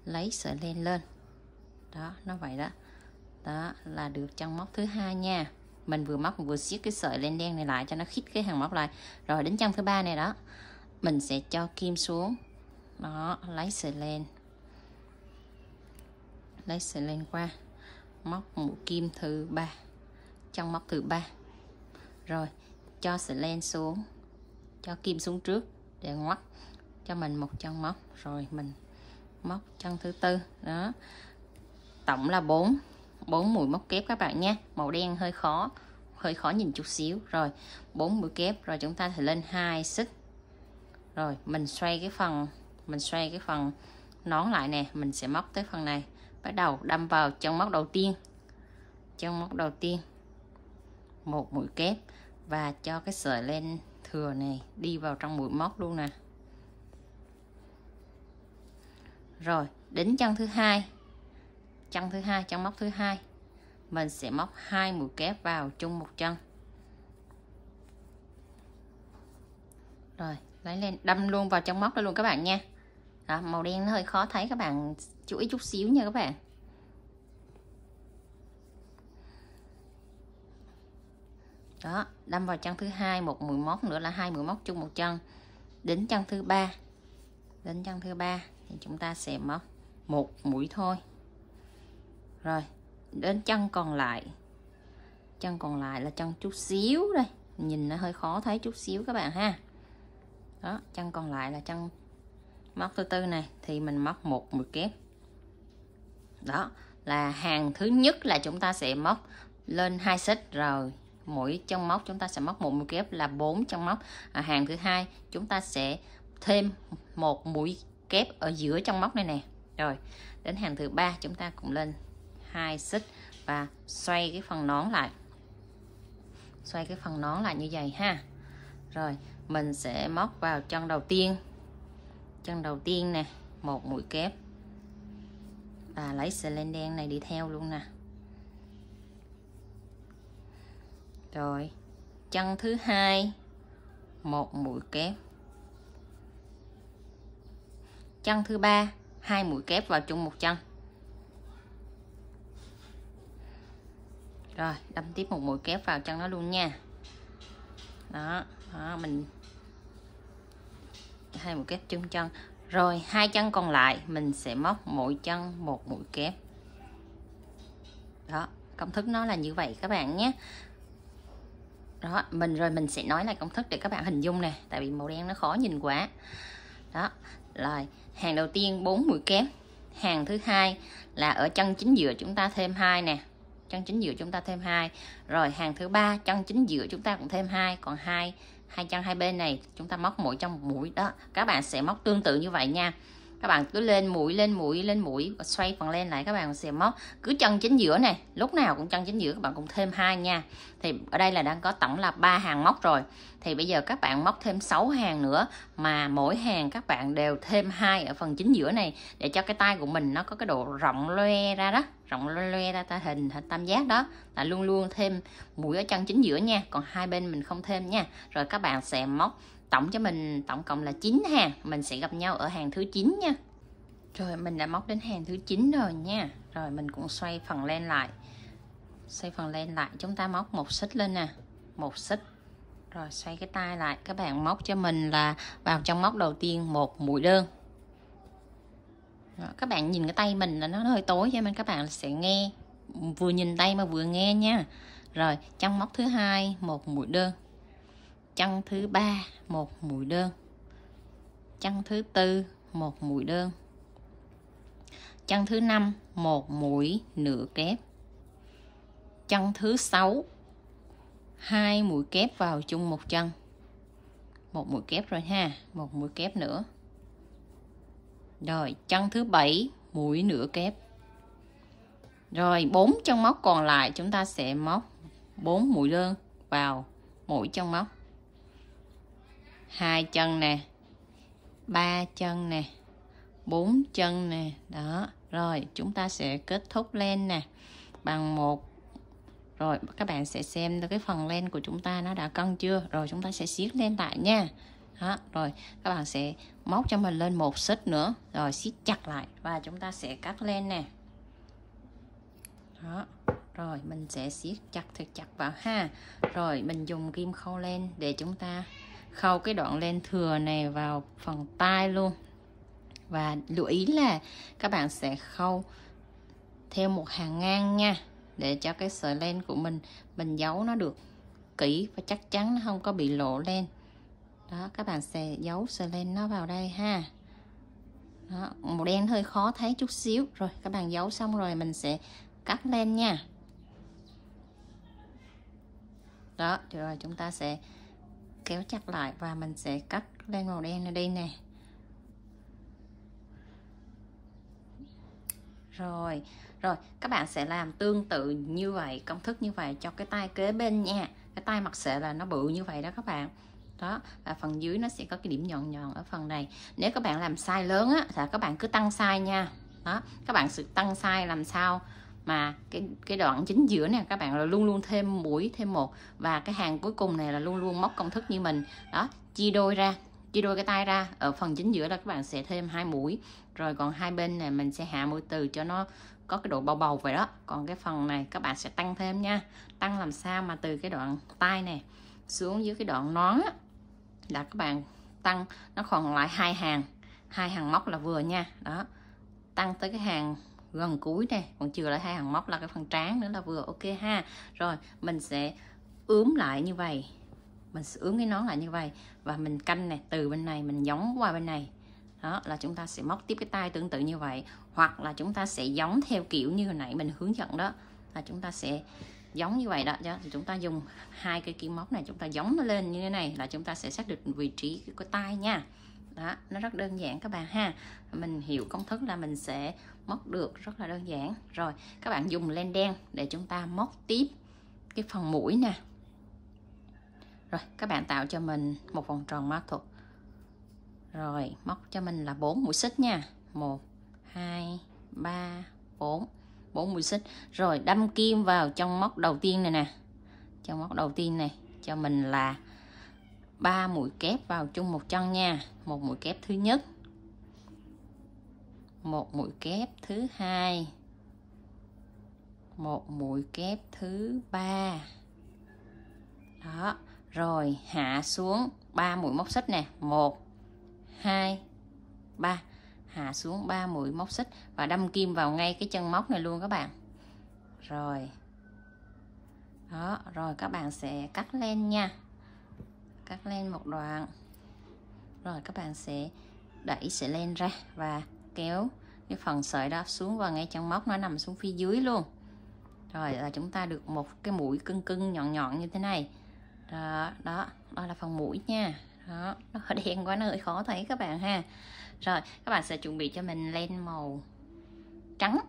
lấy sợi len lên đó nó vậy đó đó là được chân móc thứ hai nha mình vừa móc vừa siết cái sợi len đen này lại cho nó khít cái hàng móc lại rồi đến chân thứ ba này đó mình sẽ cho kim xuống đó lấy sợi len lấy sợi len qua móc mũi kim thứ ba trong móc thứ ba rồi cho sợi len xuống cho kim xuống trước để ngoắt cho mình một chân móc rồi mình móc chân thứ tư đó tổng là 4 bốn mũi móc kép các bạn nhé màu đen hơi khó hơi khó nhìn chút xíu rồi bốn mũi kép rồi chúng ta thì lên hai xích rồi mình xoay cái phần mình xoay cái phần nón lại nè mình sẽ móc tới phần này bắt đầu đâm vào chân móc đầu tiên chân móc đầu tiên một mũi kép và cho cái sợi lên thừa này đi vào trong mũi móc luôn nè rồi đến chân thứ hai chân thứ hai chân móc thứ hai mình sẽ móc hai mũi kép vào chung một chân rồi lấy lên đâm luôn vào trong móc luôn các bạn nha đó, màu đen nó hơi khó thấy các bạn chú ý chút xíu nha các bạn đó đâm vào chân thứ hai một mũi móc nữa là hai mũi móc chung một chân đến chân thứ ba đến chân thứ ba thì chúng ta sẽ móc một mũi thôi rồi đến chân còn lại chân còn lại là chân chút xíu đây nhìn nó hơi khó thấy chút xíu các bạn ha đó chân còn lại là chân móc thứ tư này thì mình móc một mũi kép đó là hàng thứ nhất là chúng ta sẽ móc lên hai xích rồi mỗi chân móc chúng ta sẽ móc một mũi kép là bốn chân móc à, hàng thứ hai chúng ta sẽ thêm một mũi kép ở giữa chân móc này nè rồi đến hàng thứ ba chúng ta cũng lên hai xích và xoay cái phần nón lại xoay cái phần nón lại như vậy ha rồi mình sẽ móc vào chân đầu tiên chân đầu tiên nè một mũi kép và lấy sợi len đen này đi theo luôn nè rồi chân thứ hai một mũi kép chân thứ ba hai mũi kép vào chung một chân rồi đâm tiếp một mũi kép vào chân nó luôn nha đó, đó mình hai mũi kép chung chân rồi hai chân còn lại mình sẽ móc mỗi chân một mũi kép đó công thức nó là như vậy các bạn nhé đó mình rồi mình sẽ nói lại công thức để các bạn hình dung nè tại vì màu đen nó khó nhìn quá đó rồi hàng đầu tiên 4 mũi kép hàng thứ hai là ở chân chính giữa chúng ta thêm hai nè chân chính giữa chúng ta thêm hai rồi hàng thứ ba chân chính giữa chúng ta cũng thêm hai còn hai hai chân hai bên này chúng ta móc mũi trong mũi đó các bạn sẽ móc tương tự như vậy nha các bạn cứ lên mũi lên mũi lên mũi và xoay phần lên lại các bạn sẽ móc cứ chân chính giữa này lúc nào cũng chân chính giữa các bạn cũng thêm hai nha thì ở đây là đang có tổng là ba hàng móc rồi thì bây giờ các bạn móc thêm 6 hàng nữa mà mỗi hàng các bạn đều thêm hai ở phần chính giữa này để cho cái tay của mình nó có cái độ rộng loe ra đó rộng loe loe ra ta hình hình tam giác đó là luôn luôn thêm mũi ở chân chính giữa nha còn hai bên mình không thêm nha rồi các bạn sẽ móc tổng cho mình tổng cộng là 9 hàng mình sẽ gặp nhau ở hàng thứ 9 nha rồi mình đã móc đến hàng thứ 9 rồi nha rồi mình cũng xoay phần len lại xoay phần len lại chúng ta móc một xích lên nè một xích rồi xoay cái tay lại các bạn móc cho mình là vào trong móc đầu tiên một mũi đơn Đó, các bạn nhìn cái tay mình là nó hơi tối cho nên các bạn sẽ nghe vừa nhìn tay mà vừa nghe nha rồi trong móc thứ hai một mũi đơn chân thứ ba một mũi đơn chân thứ tư một mũi đơn chân thứ năm một mũi nửa kép chân thứ sáu hai mũi kép vào chung một chân một mũi kép rồi ha một mũi kép nữa rồi chân thứ bảy mũi nửa kép rồi bốn chân móc còn lại chúng ta sẽ móc bốn mũi đơn vào mỗi chân móc hai chân nè ba chân nè bốn chân nè đó rồi chúng ta sẽ kết thúc len nè bằng một rồi các bạn sẽ xem cái phần len của chúng ta nó đã cân chưa rồi chúng ta sẽ siết lên lại nha đó rồi các bạn sẽ móc cho mình lên một xích nữa rồi siết chặt lại và chúng ta sẽ cắt len nè đó rồi mình sẽ siết chặt thật chặt vào ha rồi mình dùng kim khâu len để chúng ta khâu cái đoạn len thừa này vào phần tai luôn và lưu ý là các bạn sẽ khâu theo một hàng ngang nha để cho cái sợi len của mình mình giấu nó được kỹ và chắc chắn nó không có bị lộ len đó các bạn sẽ giấu sợi len nó vào đây ha đó, màu đen hơi khó thấy chút xíu rồi các bạn giấu xong rồi mình sẽ cắt len nha đó rồi chúng ta sẽ kéo chặt lại và mình sẽ cắt len màu đen ở đây nè rồi rồi các bạn sẽ làm tương tự như vậy công thức như vậy cho cái tay kế bên nha cái tay mặt sẽ là nó bự như vậy đó các bạn đó và phần dưới nó sẽ có cái điểm nhọn nhọn ở phần này nếu các bạn làm sai lớn á thì các bạn cứ tăng sai nha đó các bạn sự tăng sai làm sao mà cái cái đoạn chính giữa nè các bạn là luôn luôn thêm mũi thêm một và cái hàng cuối cùng này là luôn luôn móc công thức như mình đó chia đôi ra chia đôi cái tay ra ở phần chính giữa là các bạn sẽ thêm hai mũi rồi còn hai bên này mình sẽ hạ mũi từ cho nó có cái độ bầu bầu vậy đó còn cái phần này các bạn sẽ tăng thêm nha tăng làm sao mà từ cái đoạn tay này xuống dưới cái đoạn nón á, là các bạn tăng nó còn lại hai hàng hai hàng móc là vừa nha đó tăng tới cái hàng gần cuối nè còn chưa lại hai hàng móc là cái phần trán nữa là vừa ok ha rồi mình sẽ ướm lại như vậy mình sẽ ướm cái nón lại như vậy và mình canh này từ bên này mình giống qua bên này đó là chúng ta sẽ móc tiếp cái tay tương tự như vậy hoặc là chúng ta sẽ giống theo kiểu như hồi nãy mình hướng dẫn đó là chúng ta sẽ giống như vậy đó thì chúng ta dùng hai cái kim móc này chúng ta giống nó lên như thế này là chúng ta sẽ xác định vị trí của tay nha đó nó rất đơn giản các bạn ha mình hiểu công thức là mình sẽ móc được rất là đơn giản rồi các bạn dùng len đen để chúng ta móc tiếp cái phần mũi nè rồi các bạn tạo cho mình một vòng tròn móc thuật rồi móc cho mình là bốn mũi xích nha một hai ba bốn bốn mũi xích rồi đâm kim vào trong móc đầu tiên này nè trong móc đầu tiên này cho mình là 3 mũi kép vào chung một chân nha một mũi kép thứ nhất một mũi kép thứ hai một mũi kép thứ ba đó rồi hạ xuống 3 mũi móc xích nè 1 2 3 hạ xuống 3 mũi móc xích và đâm kim vào ngay cái chân móc này luôn các bạn rồi đó rồi các bạn sẽ cắt len nha cắt lên một đoạn rồi các bạn sẽ đẩy sợi lên ra và kéo cái phần sợi đó xuống và ngay chân móc nó nằm xuống phía dưới luôn rồi là chúng ta được một cái mũi cưng cưng nhọn nhọn như thế này đó đó đó là phần mũi nha đó nó hơi đen quá nó hơi khó thấy các bạn ha rồi các bạn sẽ chuẩn bị cho mình lên màu trắng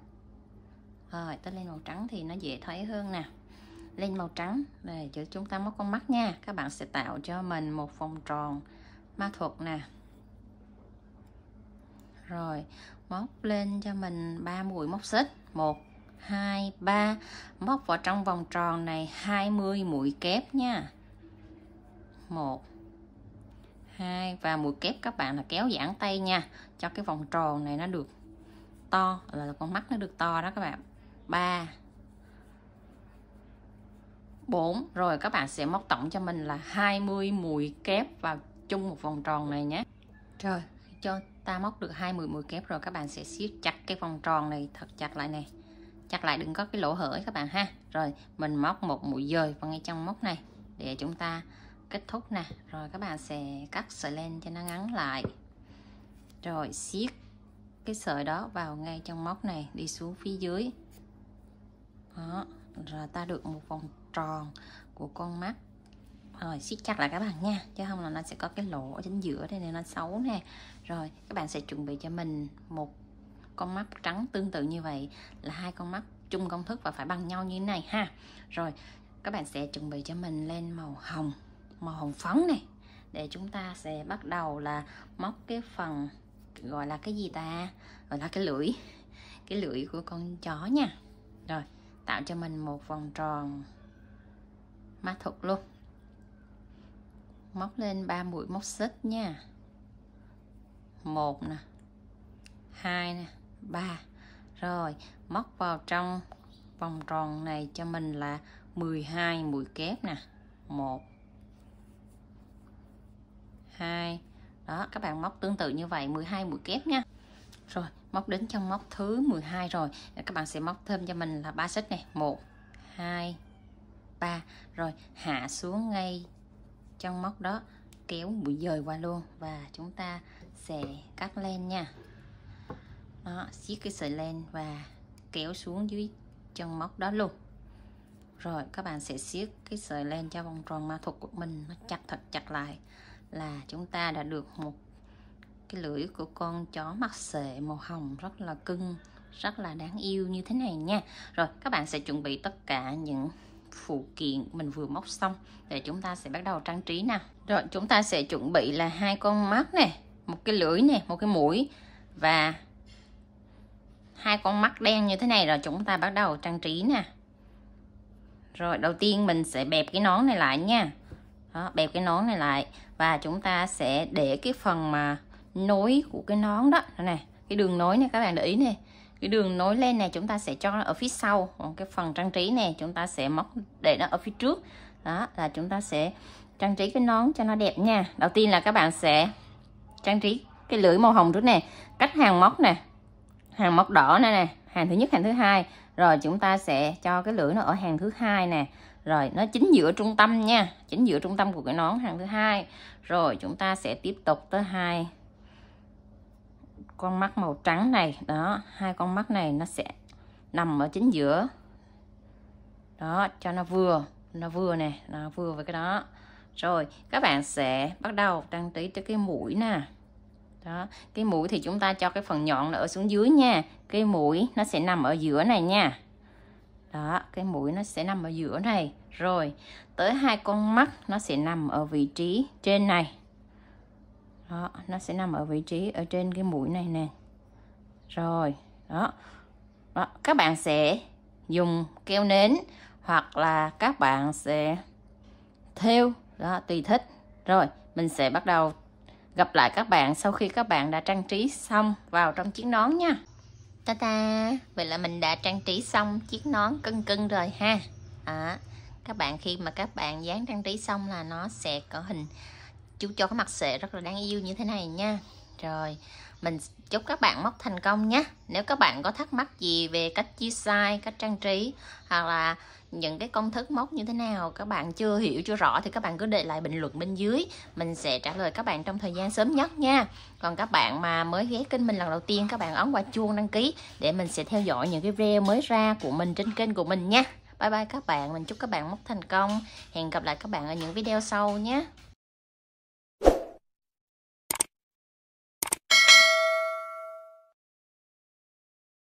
rồi tới lên màu trắng thì nó dễ thấy hơn nè lên màu trắng này cho chúng ta móc con mắt nha các bạn sẽ tạo cho mình một vòng tròn ma thuật nè rồi móc lên cho mình ba mũi móc xích một hai ba móc vào trong vòng tròn này 20 mũi kép nha một hai và mũi kép các bạn là kéo giãn tay nha cho cái vòng tròn này nó được to là con mắt nó được to đó các bạn ba 4 rồi các bạn sẽ móc tổng cho mình là 20 mũi kép vào chung một vòng tròn này nhé rồi cho ta móc được 20 mũi kép rồi các bạn sẽ siết chặt cái vòng tròn này thật chặt lại này chặt lại đừng có cái lỗ hở các bạn ha rồi mình móc một mũi dời vào ngay trong móc này để chúng ta kết thúc nè rồi các bạn sẽ cắt sợi len cho nó ngắn lại rồi siết cái sợi đó vào ngay trong móc này đi xuống phía dưới đó rồi ta được một vòng tròn của con mắt rồi siết chặt lại các bạn nha chứ không là nó sẽ có cái lỗ ở chính giữa đây này nó xấu nè rồi các bạn sẽ chuẩn bị cho mình một con mắt trắng tương tự như vậy là hai con mắt chung công thức và phải bằng nhau như thế này ha rồi các bạn sẽ chuẩn bị cho mình lên màu hồng màu hồng phấn này để chúng ta sẽ bắt đầu là móc cái phần gọi là cái gì ta gọi là cái lưỡi cái lưỡi của con chó nha rồi tạo cho mình một vòng tròn ma thuật luôn móc lên 3 mũi móc xích nha một nè hai nè ba rồi móc vào trong vòng tròn này cho mình là 12 mũi kép nè một hai đó các bạn móc tương tự như vậy 12 mũi kép nha rồi móc đến trong móc thứ 12 rồi các bạn sẽ móc thêm cho mình là ba xích này một hai 3 rồi hạ xuống ngay trong móc đó kéo bụi dời qua luôn và chúng ta sẽ cắt len nha nó xiết cái sợi len và kéo xuống dưới trong móc đó luôn rồi các bạn sẽ xiết cái sợi len cho vòng tròn ma thuật của mình nó chặt thật chặt lại là chúng ta đã được một cái lưỡi của con chó mặt sệ màu hồng rất là cưng rất là đáng yêu như thế này nha rồi các bạn sẽ chuẩn bị tất cả những phụ kiện mình vừa móc xong để chúng ta sẽ bắt đầu trang trí nè rồi chúng ta sẽ chuẩn bị là hai con mắt này một cái lưỡi này một cái mũi và hai con mắt đen như thế này rồi chúng ta bắt đầu trang trí nè rồi đầu tiên mình sẽ bẹp cái nón này lại nha đó, bẹp cái nón này lại và chúng ta sẽ để cái phần mà nối của cái nón đó này cái đường nối này các bạn để ý này cái đường nối lên này chúng ta sẽ cho nó ở phía sau còn cái phần trang trí này chúng ta sẽ móc để nó ở phía trước đó là chúng ta sẽ trang trí cái nón cho nó đẹp nha đầu tiên là các bạn sẽ trang trí cái lưỡi màu hồng trước nè cách hàng móc nè hàng móc đỏ này nè hàng thứ nhất hàng thứ hai rồi chúng ta sẽ cho cái lưỡi nó ở hàng thứ hai nè rồi nó chính giữa trung tâm nha chính giữa trung tâm của cái nón hàng thứ hai rồi chúng ta sẽ tiếp tục tới hai con mắt màu trắng này đó hai con mắt này nó sẽ nằm ở chính giữa đó cho nó vừa nó vừa nè nó vừa với cái đó rồi các bạn sẽ bắt đầu trang trí cho cái mũi nè đó cái mũi thì chúng ta cho cái phần nhọn nó ở xuống dưới nha cái mũi nó sẽ nằm ở giữa này nha đó cái mũi nó sẽ nằm ở giữa này rồi tới hai con mắt nó sẽ nằm ở vị trí trên này đó nó sẽ nằm ở vị trí ở trên cái mũi này nè rồi đó, đó. các bạn sẽ dùng keo nến hoặc là các bạn sẽ theo đó tùy thích rồi mình sẽ bắt đầu gặp lại các bạn sau khi các bạn đã trang trí xong vào trong chiếc nón nha ta ta vậy là mình đã trang trí xong chiếc nón cân cân rồi ha à, các bạn khi mà các bạn dán trang trí xong là nó sẽ có hình chú cho cái mặt xệ rất là đáng yêu như thế này nha rồi mình chúc các bạn móc thành công nhé nếu các bạn có thắc mắc gì về cách chia size cách trang trí hoặc là những cái công thức móc như thế nào các bạn chưa hiểu chưa rõ thì các bạn cứ để lại bình luận bên dưới mình sẽ trả lời các bạn trong thời gian sớm nhất nha còn các bạn mà mới ghé kênh mình lần đầu tiên các bạn ấn qua chuông đăng ký để mình sẽ theo dõi những cái video mới ra của mình trên kênh của mình nha bye bye các bạn mình chúc các bạn móc thành công hẹn gặp lại các bạn ở những video sau nhé